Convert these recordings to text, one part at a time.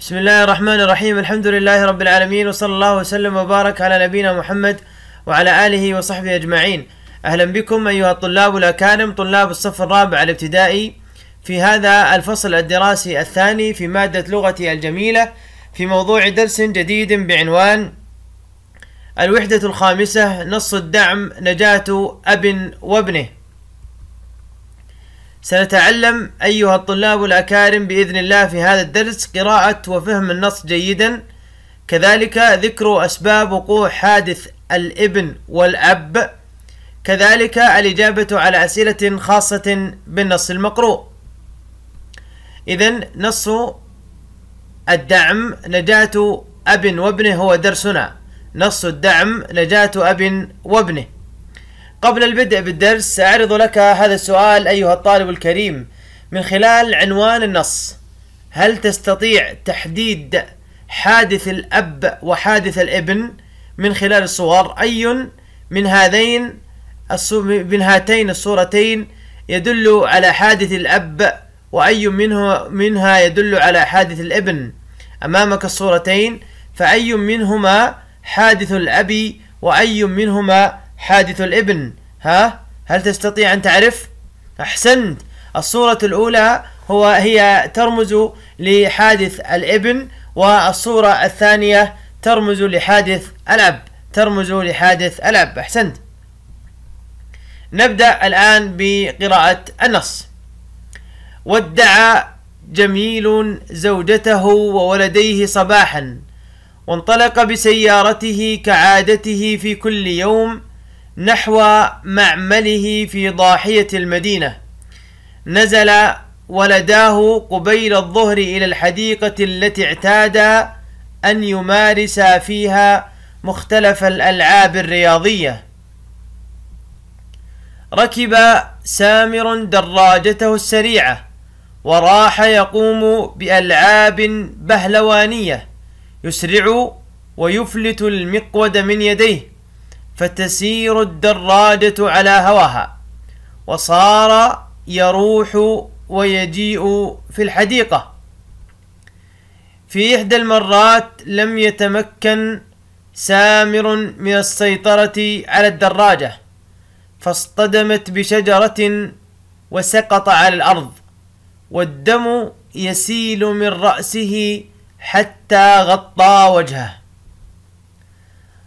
بسم الله الرحمن الرحيم الحمد لله رب العالمين وصلى الله وسلم وبارك على نبينا محمد وعلى آله وصحبه أجمعين أهلا بكم أيها الطلاب الأكارم طلاب الصف الرابع الابتدائي في هذا الفصل الدراسي الثاني في مادة لغتي الجميلة في موضوع درس جديد بعنوان الوحدة الخامسة نص الدعم نجاة أب وابنه سنتعلم أيها الطلاب الأكارم بإذن الله في هذا الدرس قراءة وفهم النص جيدا كذلك ذكر أسباب وقوع حادث الابن والأب كذلك الإجابة على أسئلة خاصة بالنص المقروء إذا نص الدعم نجاة أب وابنه هو درسنا نص الدعم نجاة أب وابنه قبل البدء بالدرس سأعرض لك هذا السؤال أيها الطالب الكريم من خلال عنوان النص هل تستطيع تحديد حادث الأب وحادث الابن من خلال الصور أي من هذين من هاتين الصورتين يدل على حادث الأب وأي منه منها يدل على حادث الابن أمامك الصورتين فأي منهما حادث الأب وأي منهما حادث الابن ها هل تستطيع أن تعرف؟ أحسنت الصورة الأولى هو هي ترمز لحادث الابن والصورة الثانية ترمز لحادث الأب ترمز لحادث الأب أحسنت نبدأ الآن بقراءة النص ودع جميل زوجته وولديه صباحا وانطلق بسيارته كعادته في كل يوم نحو معمله في ضاحية المدينة نزل ولداه قبيل الظهر إلى الحديقة التي اعتاد أن يمارس فيها مختلف الألعاب الرياضية ركب سامر دراجته السريعة وراح يقوم بألعاب بهلوانية يسرع ويفلت المقود من يديه فتسير الدرادة على هواها وصار يروح ويجيء في الحديقة في إحدى المرات لم يتمكن سامر من السيطرة على الدراجة فاصطدمت بشجرة وسقط على الأرض والدم يسيل من رأسه حتى غطى وجهه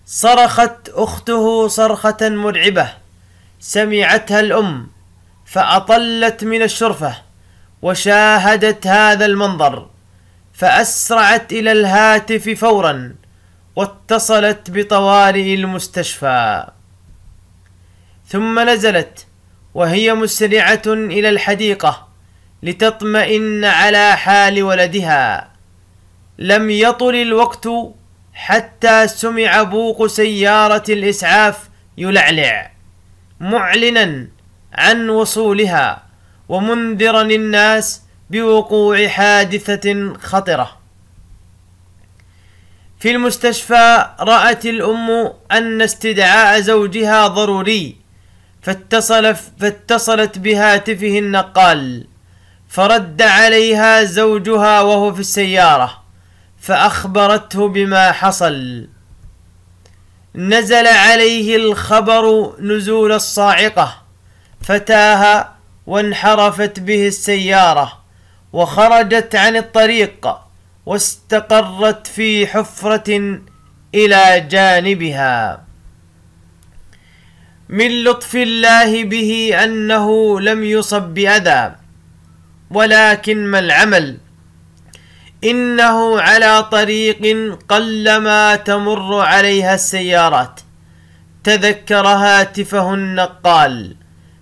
صرخت أخته صرخة مرعبة سمعتها الأم فأطلت من الشرفة وشاهدت هذا المنظر فأسرعت إلى الهاتف فورا واتصلت بطوارئ المستشفى ثم نزلت وهي مسرعة إلى الحديقة لتطمئن على حال ولدها لم يطل الوقت حتى سمع بوق سيارة الإسعاف يلعلع معلنا عن وصولها ومنذرا الناس بوقوع حادثة خطرة في المستشفى رأت الأم أن استدعاء زوجها ضروري فاتصل فاتصلت بهاتفه النقال فرد عليها زوجها وهو في السياره فأخبرته بما حصل نزل عليه الخبر نزول الصاعقة فتاه وانحرفت به السيارة وخرجت عن الطريق واستقرت في حفرة إلى جانبها من لطف الله به أنه لم يصب بأذى ولكن ما العمل؟ إنه على طريق قلما تمر عليها السيارات تذكر هاتفه النقال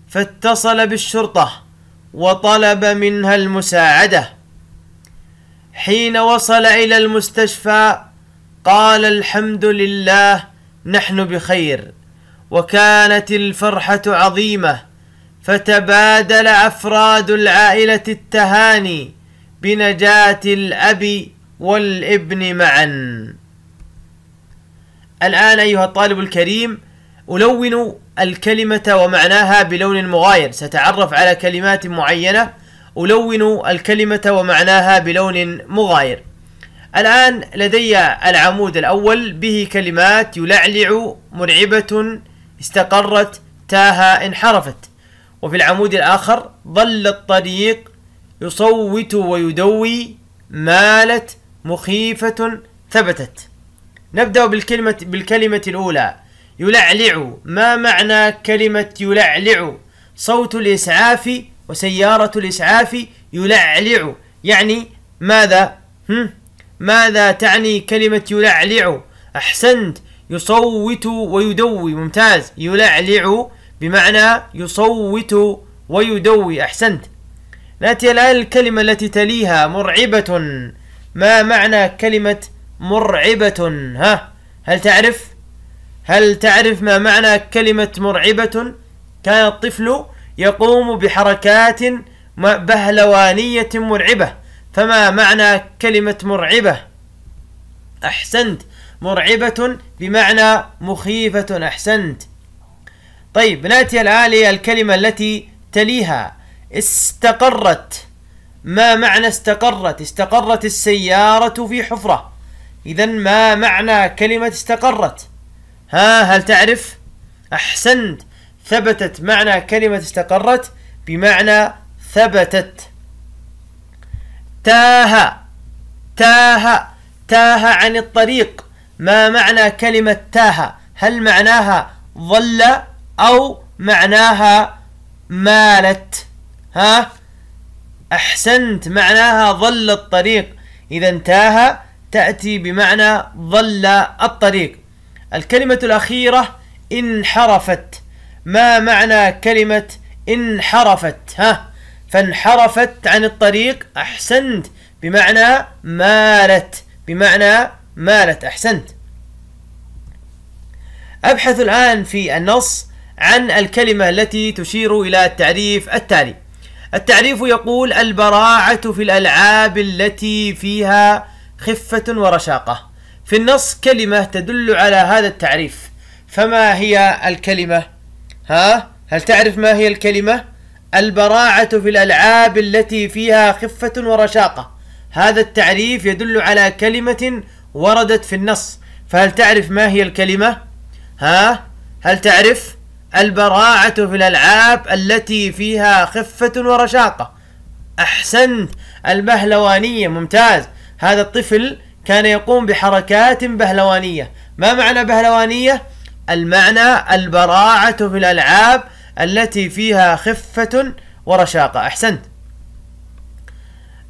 فاتصل بالشرطة وطلب منها المساعدة حين وصل إلى المستشفى قال الحمد لله نحن بخير وكانت الفرحة عظيمة فتبادل أفراد العائلة التهاني بنجاة الأب والابن معا الآن أيها الطالب الكريم ألون الكلمة ومعناها بلون مغاير سأتعرف على كلمات معينة ألون الكلمة ومعناها بلون مغاير الآن لدي العمود الأول به كلمات يلعلع مرعبة استقرت تاها انحرفت وفي العمود الآخر ظل الطريق يصوت ويدوي مالت مخيفة ثبتت نبدأ بالكلمة بالكلمة الأولى يلعلع ما معنى كلمة يلعلع صوت الإسعاف وسيارة الإسعاف يلعلع يعني ماذا هم؟ ماذا تعني كلمة يلعلع أحسنت يصوت ويدوي ممتاز يلعلع بمعنى يصوت ويدوي أحسنت نأتي الآن الكلمة التي تليها مرعبة ما معنى كلمة مرعبة ها هل تعرف هل تعرف ما معنى كلمة مرعبة كان الطفل يقوم بحركات بهلوانية مرعبة فما معنى كلمة مرعبة أحسنت مرعبة بمعنى مخيفة أحسنت طيب نأتي الآن للكلمة التي تليها استقرت ما معنى استقرت استقرت السيارة في حفرة إذا ما معنى كلمة استقرت ها هل تعرف أحسنت ثبتت معنى كلمة استقرت بمعنى ثبتت تاه تاه تاه عن الطريق ما معنى كلمة تاه هل معناها ظل أو معناها مالت ها أحسنت معناها ظل الطريق إذا انتهى تأتي بمعنى ظل الطريق الكلمة الأخيرة انحرفت ما معنى كلمة انحرفت ها فانحرفت عن الطريق أحسنت بمعنى مالت بمعنى مالت أحسنت أبحث الآن في النص عن الكلمة التي تشير إلى التعريف التالي التعريف يقول البراعة في الألعاب التي فيها خفة ورشاقة في النص كلمة تدل على هذا التعريف فما هي الكلمة؟ ها؟ هل تعرف ما هي الكلمة؟ البراعة في الألعاب التي فيها خفة ورشاقة هذا التعريف يدل على كلمة وردت في النص فهل تعرف ما هي الكلمة؟ ها؟ هل تعرف؟ البراعة في الألعاب التي فيها خفة ورشاقة أحسنت البهلوانية ممتاز هذا الطفل كان يقوم بحركات بهلوانية ما معنى بهلوانية؟ المعنى البراعة في الألعاب التي فيها خفة ورشاقة أحسنت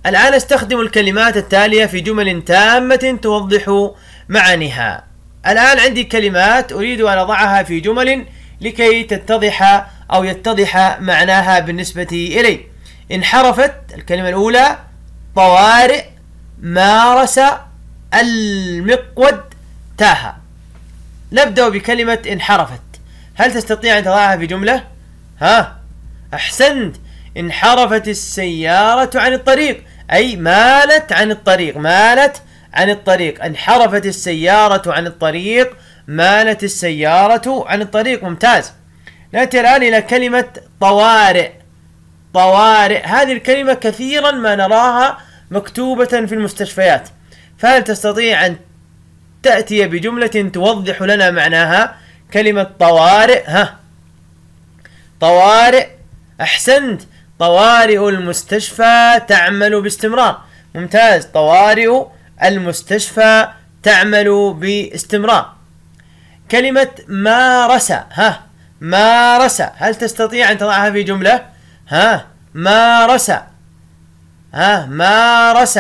الآن استخدم الكلمات التالية في جمل تامة توضح معانيها الآن عندي كلمات أريد أن أضعها في جمل لكي تتضح أو يتضح معناها بالنسبة إلي انحرفت الكلمة الأولى طوارئ مارس المقود تاها نبدأ بكلمة انحرفت هل تستطيع أن تضعها في جملة؟ ها أحسنت انحرفت السيارة عن الطريق أي مالت عن الطريق مالت عن الطريق انحرفت السيارة عن الطريق مالت السيارة عن الطريق ممتاز نأتي الآن إلى كلمة طوارئ طوارئ هذه الكلمة كثيرا ما نراها مكتوبة في المستشفيات فهل تستطيع أن تأتي بجملة توضح لنا معناها كلمة طوارئ ها طوارئ أحسنت طوارئ المستشفى تعمل باستمرار ممتاز طوارئ المستشفى تعمل باستمرار كلمة مارس ها مارس هل تستطيع أن تضعها في جملة؟ ها مارس ها مارس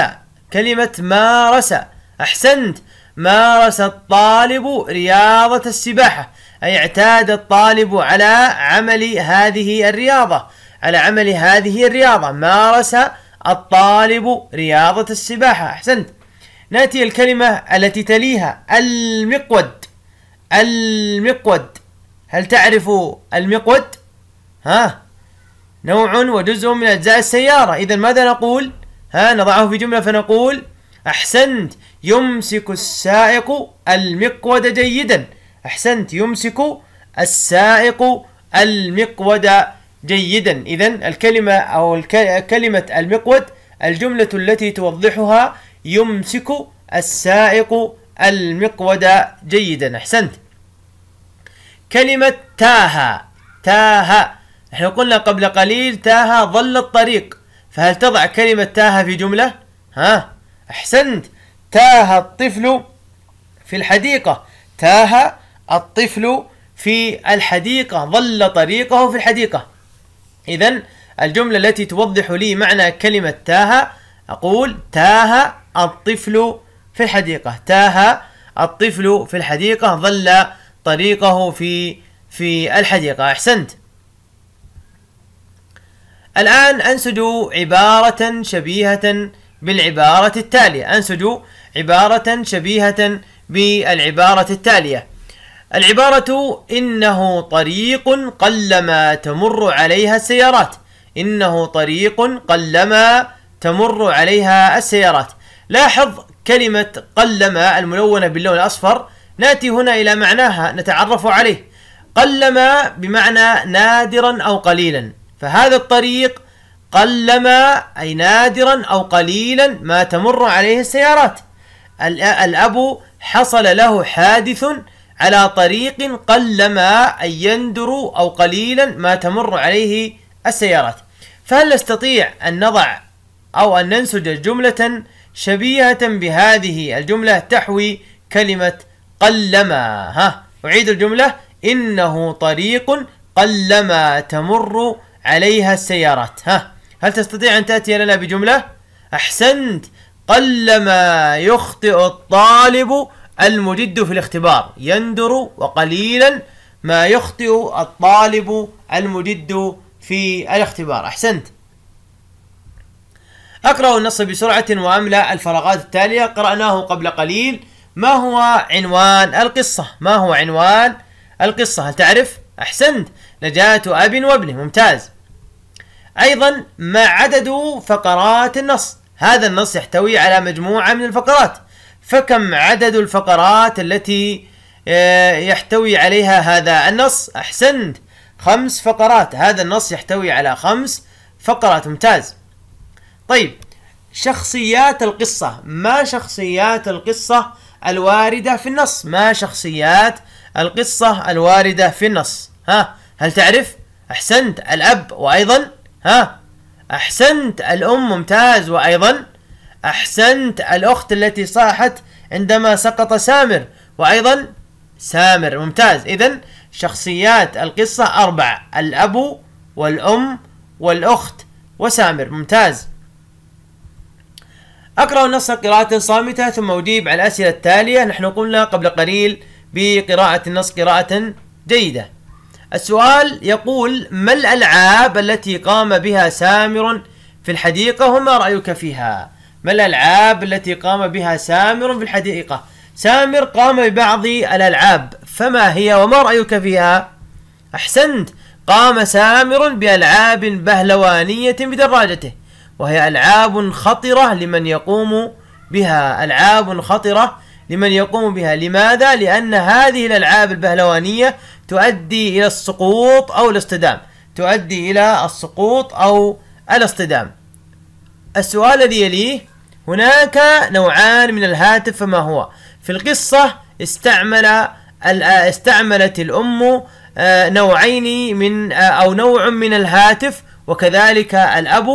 كلمة مارس أحسنت مارس الطالب رياضة السباحة أي اعتاد الطالب على عمل هذه الرياضة على عمل هذه الرياضة مارس الطالب رياضة السباحة أحسنت نأتي الكلمة التي تليها المقود المقود هل تعرف المقود؟ ها نوع وجزء من أجزاء السيارة إذا ماذا نقول؟ ها نضعه في جملة فنقول أحسنت يمسك السائق المقود جيدا أحسنت يمسك السائق المقود جيدا إذا الكلمة أو كلمة المقود الجملة التي توضحها يمسك السائق المقود جيدا أحسنت كلمة تاها تاها نحن قلنا قبل قليل تاها ظل الطريق فهل تضع كلمة تاها في جملة؟ ها أحسنت تاه الطفل في الحديقة تاه الطفل في الحديقة ظل طريقه في الحديقة إذا الجملة التي توضح لي معنى كلمة تاه أقول تاه الطفل في الحديقة تاه الطفل في الحديقة ظل طريقه في في الحديقة أحسنت الآن أنسج عبارة شبيهة بالعبارة التالية أنسج عبارة شبيهة بالعبارة التالية العبارة إنه طريق قلما تمر عليها السيارات إنه طريق قلما تمر عليها السيارات لاحظ كلمة قلما الملونة باللون الأصفر نأتي هنا إلى معناها نتعرف عليه قلما بمعنى نادرا أو قليلا فهذا الطريق قلما أي نادرا أو قليلا ما تمر عليه السيارات الأب حصل له حادث على طريق قلما أي يندر أو قليلا ما تمر عليه السيارات فهل نستطيع أن نضع أو أن ننسج جملة شبيهة بهذه الجملة تحوي كلمة قلما ها أعيد الجملة إنه طريق قلما تمر عليها السيارات ها هل تستطيع أن تأتي لنا بجملة؟ أحسنت قلما يخطئ الطالب المجد في الاختبار يندر وقليلا ما يخطئ الطالب المجد في الاختبار أحسنت أقرأ النص بسرعة وأملأ الفراغات التالية قرأناه قبل قليل ما هو عنوان القصة؟ ما هو عنوان القصة؟ هل تعرف؟ أحسنت نجاة أب وابنه ممتاز أيضا ما عدد فقرات النص؟ هذا النص يحتوي على مجموعة من الفقرات فكم عدد الفقرات التي آه، يحتوي عليها هذا النص؟ أحسنت خمس فقرات هذا النص يحتوي على خمس فقرات ممتاز طيب شخصيات القصة ما شخصيات القصة الواردة في النص ما شخصيات القصة الواردة في النص ها هل تعرف أحسنت الأب وأيضا ها أحسنت الأم ممتاز وأيضا أحسنت الأخت التي صاحت عندما سقط سامر وأيضا سامر ممتاز إذا شخصيات القصة أربعة الأب والأم والأخت وسامر ممتاز أقرأ النص قراءة صامتة ثم أجيب على الأسئلة التالية نحن قلنا قبل قليل بقراءة النص قراءة جيدة السؤال يقول ما الألعاب التي قام بها سامر في الحديقة وما رأيك فيها ما الألعاب التي قام بها سامر في الحديقة سامر قام ببعض الألعاب فما هي وما رأيك فيها أحسنت قام سامر بألعاب بهلوانية بدراجته وهي ألعاب خطرة لمن يقوم بها ألعاب خطرة لمن يقوم بها لماذا؟ لأن هذه الألعاب البهلوانية تؤدي إلى السقوط أو الاصطدام تؤدي إلى السقوط أو الاصطدام السؤال الذي يليه هناك نوعان من الهاتف فما هو؟ في القصة استعمل استعملت الأم آه، نوعين من آه، أو نوع من الهاتف وكذلك الأب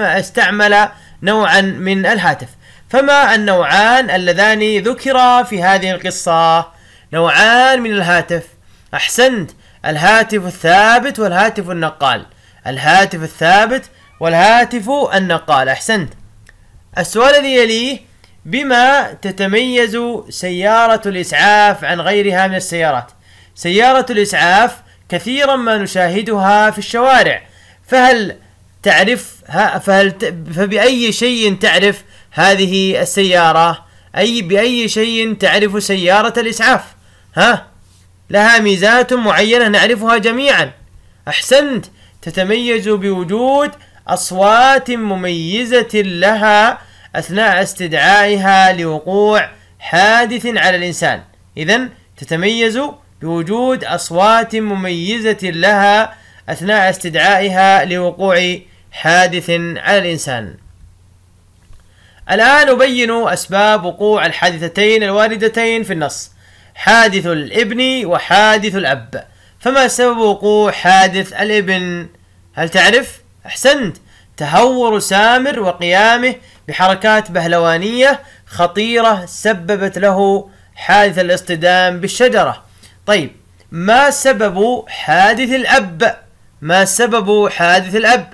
استعمل نوعا من الهاتف فما النوعان اللذان ذكرا في هذه القصة نوعان من الهاتف أحسنت الهاتف الثابت والهاتف النقال الهاتف الثابت والهاتف النقال أحسنت السؤال الذي يليه بما تتميز سيارة الإسعاف عن غيرها من السيارات سيارة الإسعاف كثيرا ما نشاهدها في الشوارع فهل تعرف فهل فبأي شيء تعرف هذه السيارة أي بأي شيء تعرف سيارة الإسعاف ها لها ميزات معينة نعرفها جميعا أحسنت تتميز بوجود أصوات مميزة لها أثناء استدعائها لوقوع حادث على الإنسان إذا تتميز بوجود أصوات مميزة لها أثناء استدعائها لوقوع حادث على الإنسان الآن أبين أسباب وقوع الحادثتين الواردتين في النص حادث الابن وحادث الأب فما سبب وقوع حادث الابن؟ هل تعرف؟ أحسنت تهور سامر وقيامه بحركات بهلوانية خطيرة سببت له حادث الاصطدام بالشجرة طيب ما سبب حادث الأب؟ ما سبب حادث الأب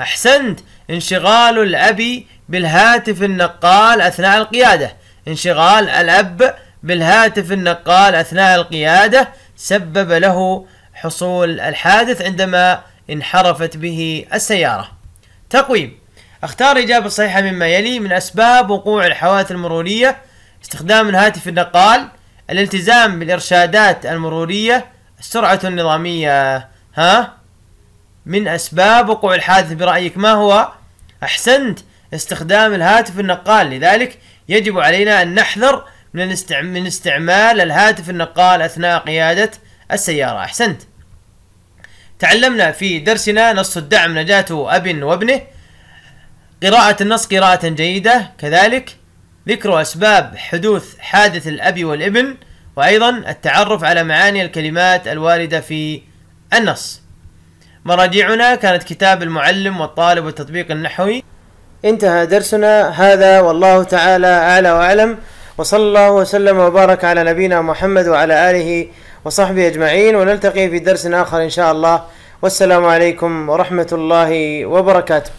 أحسنت انشغال الأب بالهاتف النقال أثناء القيادة انشغال الأب بالهاتف النقال أثناء القيادة سبب له حصول الحادث عندما انحرفت به السيارة تقويم اختار إجابة صحيحة مما يلي من أسباب وقوع الحوادث المرورية استخدام الهاتف النقال الالتزام بالإرشادات المرورية السرعة النظامية ها من أسباب وقوع الحادث برأيك ما هو؟ أحسنت استخدام الهاتف النقال لذلك يجب علينا أن نحذر من, من استعمال الهاتف النقال أثناء قيادة السيارة أحسنت تعلمنا في درسنا نص الدعم نجاة أب وابنه قراءة النص قراءة جيدة كذلك ذكر أسباب حدوث حادث الأب والابن وأيضا التعرف على معاني الكلمات الواردة في النص مراجعنا كانت كتاب المعلم والطالب والتطبيق النحوي انتهى درسنا هذا والله تعالى أعلى وأعلم وصلى الله وسلم وبارك على نبينا محمد وعلى آله وصحبه أجمعين ونلتقي في درس آخر إن شاء الله والسلام عليكم ورحمة الله وبركاته